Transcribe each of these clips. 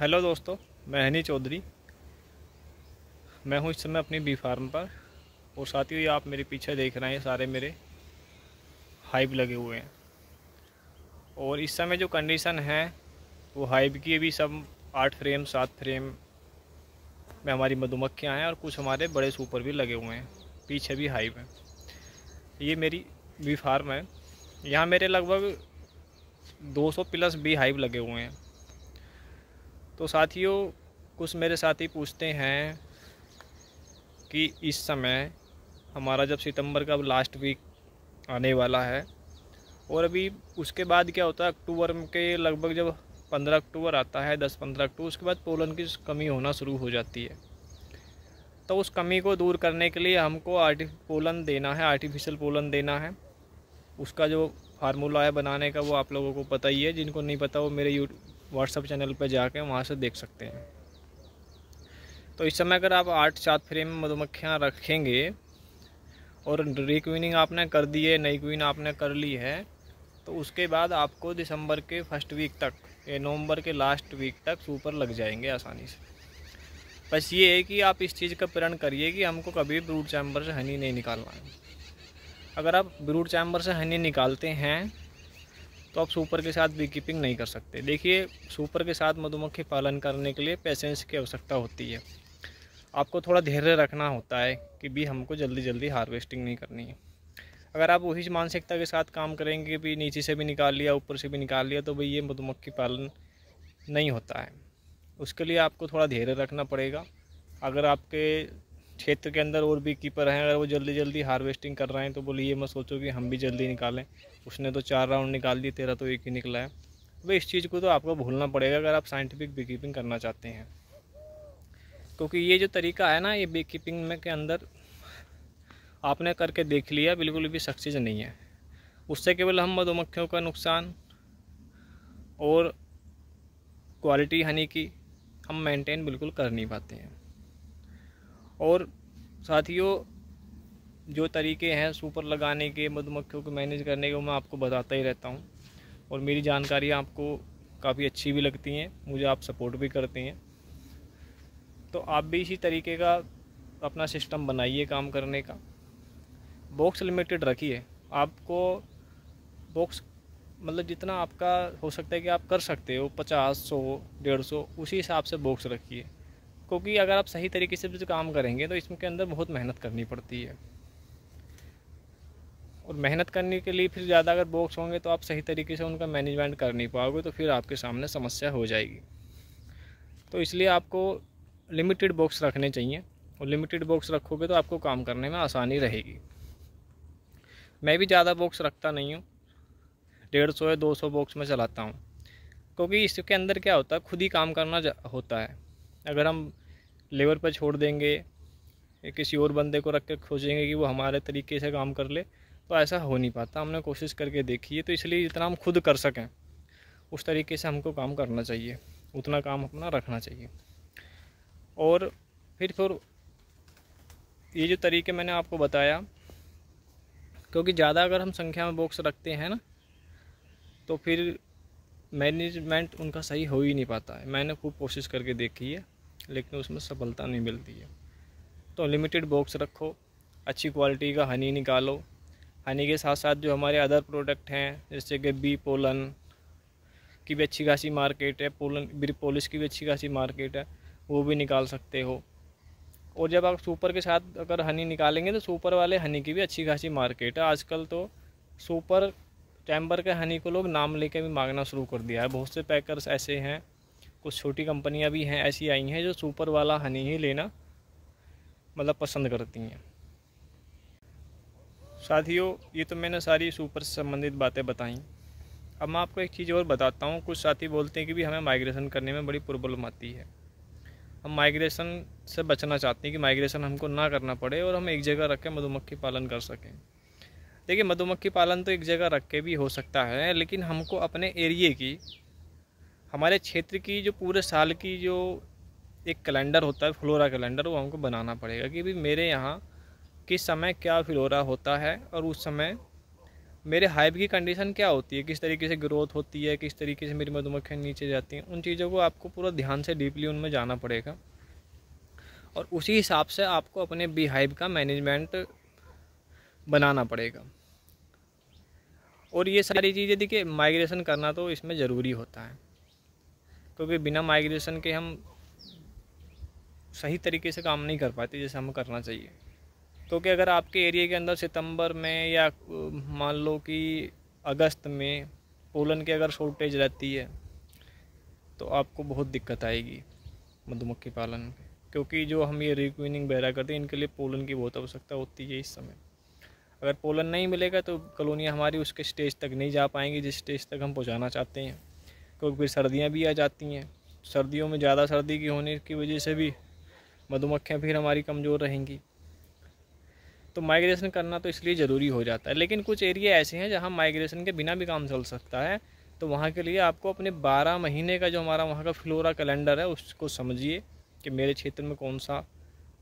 hello दोस्तों मैं हनी चौधरी मैं हूँ इस समय अपनी बी फार्म पर और साथ ही आप मेरे पीछे देख रहे हैं सारे मेरे हाइब लगे हुए हैं और इस समय जो कंडीशन है वो हाइब की भी सब आठ फ्रेम सात फ्रेम में हमारी मधुमक्खियाँ हैं और कुछ हमारे बड़े सुपर भी लगे हुए हैं पीछे भी हाइब हैं ये मेरी बी फार्म है यहाँ मेरे लगभग दो प्लस बी हाइब लगे हुए हैं तो साथियों कुछ मेरे साथी पूछते हैं कि इस समय हमारा जब सितंबर का लास्ट वीक आने वाला है और अभी उसके बाद क्या होता है अक्टूबर के लगभग जब पंद्रह अक्टूबर आता है दस पंद्रह अक्टूबर उसके बाद पोलन की कमी होना शुरू हो जाती है तो उस कमी को दूर करने के लिए हमको आर्टि पोलन देना है आर्टिफिशियल पोलन देना है उसका जो फार्मूला है बनाने का वो आप लोगों को पता ही है जिनको नहीं पता वो मेरे यू व्हाट्सअप चैनल पर जाके वहाँ से देख सकते हैं तो इस समय अगर आप आठ सात फ्रेम में मधुमक्खियाँ रखेंगे और रिक्वीनिंग आपने कर दी है नई क्वीन आपने कर ली है तो उसके बाद आपको दिसंबर के फर्स्ट वीक तक या नवंबर के लास्ट वीक तक सुपर लग जाएंगे आसानी से बस ये है कि आप इस चीज़ का प्रण करिए कि हमको कभी ब्रूट चैम्बर से हनी नहीं निकालना है अगर आप ब्रूड चैम्बर से हनी निकालते हैं तो आप सुपर के साथ बी कीपिंग नहीं कर सकते देखिए सुपर के साथ मधुमक्खी पालन करने के लिए पेशेंस की आवश्यकता होती है आपको थोड़ा धैर्य रखना होता है कि भी हमको जल्दी जल्दी हार्वेस्टिंग नहीं करनी है अगर आप वही मानसिकता के साथ काम करेंगे कि भी नीचे से भी निकाल लिया ऊपर से भी निकाल लिया तो भाई ये मधुमक्खी पालन नहीं होता है उसके लिए आपको थोड़ा धैर्य रखना पड़ेगा अगर आपके क्षेत्र के अंदर और भी कीपर हैं अगर वो जल्दी जल्दी हार्वेस्टिंग कर रहे हैं तो बोले ये मत सोचो कि हम भी जल्दी निकालें उसने तो चार राउंड निकाल दिए तेरा तो एक ही निकला है तो इस चीज़ को तो आपको भूलना पड़ेगा अगर आप साइंटिफिक बी कीपिंग करना चाहते हैं क्योंकि ये जो तरीका है ना ये बी कीपिंग में के अंदर आपने करके देख लिया बिल्कुल भी सक्सेस नहीं है उससे केवल हम मधुमक्खियों का नुकसान और क्वालिटी हनी की हम मेंटेन बिल्कुल कर नहीं पाते हैं और साथियों जो तरीके हैं सुपर लगाने के मधुमक्खियों को मैनेज करने के मैं आपको बताता ही रहता हूँ और मेरी जानकारी आपको काफ़ी अच्छी भी लगती हैं मुझे आप सपोर्ट भी करते हैं तो आप भी इसी तरीके का अपना सिस्टम बनाइए काम करने का बॉक्स लिमिटेड रखिए आपको बॉक्स मतलब जितना आपका हो सकता है कि आप कर सकते हो पचास सौ डेढ़ सौ उसी हिसाब से बॉक्स रखिए क्योंकि अगर आप सही तरीके से काम करेंगे तो इसके अंदर बहुत मेहनत करनी पड़ती है और मेहनत करने के लिए फिर ज़्यादा अगर बॉक्स होंगे तो आप सही तरीके से उनका मैनेजमेंट कर नहीं पाओगे तो फिर आपके सामने समस्या हो जाएगी तो इसलिए आपको लिमिटेड बॉक्स रखने चाहिए और लिमिटेड बॉक्स रखोगे तो आपको काम करने में आसानी रहेगी मैं भी ज़्यादा बॉक्स रखता नहीं हूँ डेढ़ सौ या दो सौ बॉक्स में चलाता हूँ क्योंकि इसके अंदर क्या होता है खुद ही काम करना होता है अगर हम लेबर पर छोड़ देंगे किसी और बंदे को रख कर खोजेंगे कि वो हमारे तरीके से काम कर ले तो ऐसा हो नहीं पाता हमने कोशिश करके देखी है तो इसलिए जितना हम खुद कर सकें उस तरीके से हमको काम करना चाहिए उतना काम अपना रखना चाहिए और फिर फिर ये जो तरीके मैंने आपको बताया क्योंकि ज़्यादा अगर हम संख्या में बॉक्स रखते हैं ना तो फिर मैनेजमेंट उनका सही हो ही नहीं पाता है मैंने खूब कोशिश करके देखी है लेकिन उसमें सफलता नहीं मिलती है तो लिमिटेड बॉक्स रखो अच्छी क्वालिटी का हनी निकालो हनी के साथ साथ जो हमारे अदर प्रोडक्ट हैं जैसे कि बी पोलन की भी अच्छी खासी मार्केट है पोलन बी पोलिश की भी अच्छी खासी मार्केट है वो भी निकाल सकते हो और जब आप सुपर के साथ अगर हनी निकालेंगे तो सुपर वाले हनी की भी अच्छी खासी मार्केट है आजकल तो सुपर चैम्बर के हनी को लोग नाम लेके भी मांगना शुरू कर दिया है बहुत से पैकर्स ऐसे हैं कुछ छोटी कंपनियां भी हैं ऐसी आई हैं जो सुपर वाला हनी ही लेना मतलब पसंद करती हैं साथियों ये तो मैंने सारी सुपर से संबंधित बातें बताई अब मैं आपको एक चीज़ और बताता हूँ कुछ साथी बोलते हैं कि भी हमें माइग्रेशन करने में बड़ी प्रॉब्लम आती है हम माइग्रेशन से बचना चाहते हैं कि माइग्रेशन हमको ना करना पड़े और हम एक जगह रख के मधुमक्खी पालन कर सकें देखिए मधुमक्खी पालन तो एक जगह रख के भी हो सकता है लेकिन हमको अपने एरिए की हमारे क्षेत्र की जो पूरे साल की जो एक कैलेंडर होता है फ्लोरा कैलेंडर वो हमको बनाना पड़ेगा कि भी मेरे यहाँ किस समय क्या फ्लोरा होता है और उस समय मेरे हाइब की कंडीशन क्या होती है किस तरीके से ग्रोथ होती है किस तरीके से मेरी मधुमक्खियाँ नीचे जाती हैं उन चीज़ों को आपको पूरा ध्यान से डीपली उनमें जाना पड़ेगा और उसी हिसाब से आपको अपने बी हाइब का मैनेजमेंट बनाना पड़ेगा और ये सारी चीज़ें देखिए माइग्रेशन करना तो इसमें ज़रूरी होता है क्योंकि बिना माइग्रेशन के हम सही तरीके से काम नहीं कर पाते जैसे हमें करना चाहिए क्योंकि अगर आपके एरिया के अंदर सितंबर में या मान लो कि अगस्त में पोलन की अगर शॉर्टेज रहती है तो आपको बहुत दिक्कत आएगी मधुमक्खी पालन में क्योंकि जो हम ये रिक्विनिंग बहरा करते हैं इनके लिए पोलन की बहुत आवश्यकता होती है इस समय अगर पोलन नहीं मिलेगा तो कॉलोनियाँ हमारी उसके स्टेज तक नहीं जा पाएंगी जिस स्टेज तक हम पहुँचाना चाहते हैं क्योंकि फिर सर्दियाँ भी आ जाती हैं सर्दियों में ज़्यादा सर्दी की होने की वजह से भी मधुमक्खियाँ फिर हमारी कमज़ोर रहेंगी तो माइग्रेशन करना तो इसलिए ज़रूरी हो जाता है लेकिन कुछ एरिया ऐसे हैं जहाँ माइग्रेशन के बिना भी काम चल सकता है तो वहाँ के लिए आपको अपने बारह महीने का जो हमारा वहाँ का फ्लोरा कैलेंडर है उसको समझिए कि मेरे क्षेत्र में कौन सा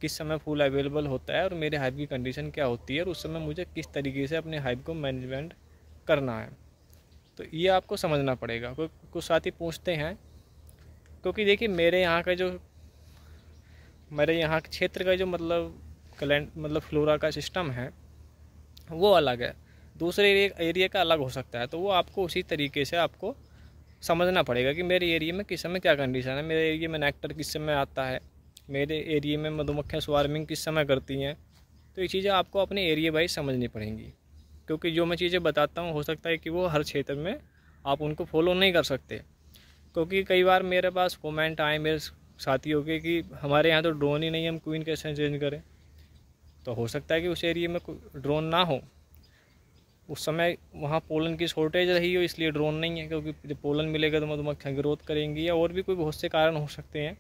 किस समय फूल अवेलेबल होता है और मेरे हाइब की कंडीशन क्या होती है और उस समय मुझे किस तरीके से अपने हाइब को मैनेजमेंट करना है तो ये आपको समझना पड़ेगा कुछ साथी पूछते हैं क्योंकि देखिए मेरे यहाँ का जो मेरे यहाँ के क्षेत्र का जो मतलब कलेंट मतलब फ्लोरा का सिस्टम है वो अलग है दूसरे एरिया का अलग हो सकता है तो वो आपको उसी तरीके से आपको समझना पड़ेगा कि मेरे एरिया में किस समय क्या कंडीशन है मेरे एरिया में नेक्टर किस समय आता है मेरे एरिया में मधुमक्खियाँ स्वार्मिंग किस समय करती हैं तो ये चीज़ें आपको अपने एरिया वाइज समझनी पड़ेंगी क्योंकि जो मैं चीज़ें बताता हूँ हो सकता है कि वो हर क्षेत्र में आप उनको फॉलो नहीं कर सकते क्योंकि कई बार मेरे पास कमेंट आए मेरे साथियों के कि हमारे यहाँ तो ड्रोन ही नहीं हम क्वीन कैसे चेंज करें तो हो सकता है कि उस एरिए में ड्रोन ना हो उस समय वहाँ पोलन की शॉर्टेज रही हो इसलिए ड्रोन नहीं है क्योंकि जब पोलन मिलेगा तो मधुमक्खियाँ ग्रोथ करेंगी या और भी कोई बहुत से कारण हो सकते हैं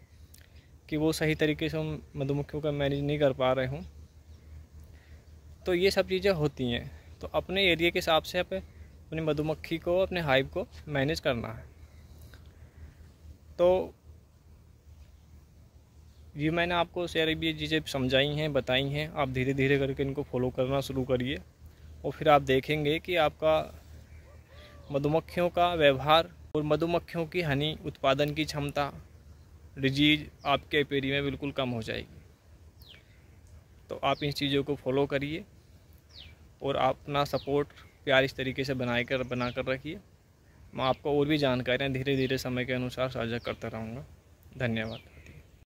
कि वो सही तरीके से हम मधुमक्खियों का मैनेज नहीं कर पा रहे हूँ तो ये सब चीज़ें होती हैं तो अपने एरिया के हिसाब से आप अपनी मधुमक्खी को अपने हाइव को मैनेज करना है तो ये मैंने आपको शेयर भी चीज़ें समझाई हैं बताई हैं आप धीरे धीरे करके इनको फॉलो करना शुरू करिए और फिर आप देखेंगे कि आपका मधुमक्खियों का व्यवहार और मधुमक्खियों की हनी उत्पादन की क्षमता डिजीज आपके पेरी में बिल्कुल कम हो जाएगी तो आप इन चीज़ों को फॉलो करिए और अपना सपोर्ट प्यार इस तरीके से बनाए कर बना कर रखिए मैं आपको और भी जानकारियाँ धीरे धीरे समय के अनुसार साझा करता रहूँगा धन्यवाद